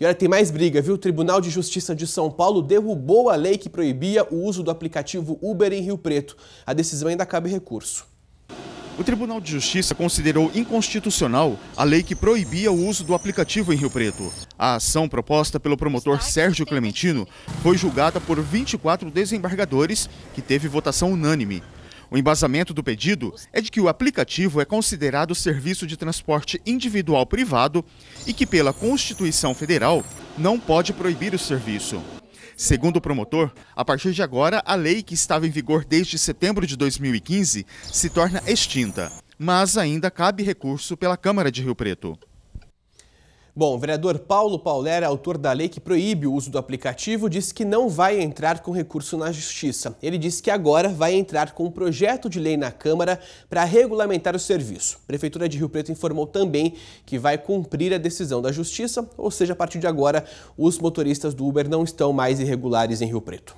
E olha, tem mais briga, viu? O Tribunal de Justiça de São Paulo derrubou a lei que proibia o uso do aplicativo Uber em Rio Preto. A decisão ainda cabe recurso. O Tribunal de Justiça considerou inconstitucional a lei que proibia o uso do aplicativo em Rio Preto. A ação proposta pelo promotor Sérgio Clementino foi julgada por 24 desembargadores, que teve votação unânime. O embasamento do pedido é de que o aplicativo é considerado serviço de transporte individual privado e que, pela Constituição Federal, não pode proibir o serviço. Segundo o promotor, a partir de agora, a lei que estava em vigor desde setembro de 2015 se torna extinta, mas ainda cabe recurso pela Câmara de Rio Preto. Bom, o vereador Paulo Paulera, é autor da lei que proíbe o uso do aplicativo, disse que não vai entrar com recurso na Justiça. Ele disse que agora vai entrar com um projeto de lei na Câmara para regulamentar o serviço. A Prefeitura de Rio Preto informou também que vai cumprir a decisão da Justiça, ou seja, a partir de agora, os motoristas do Uber não estão mais irregulares em Rio Preto.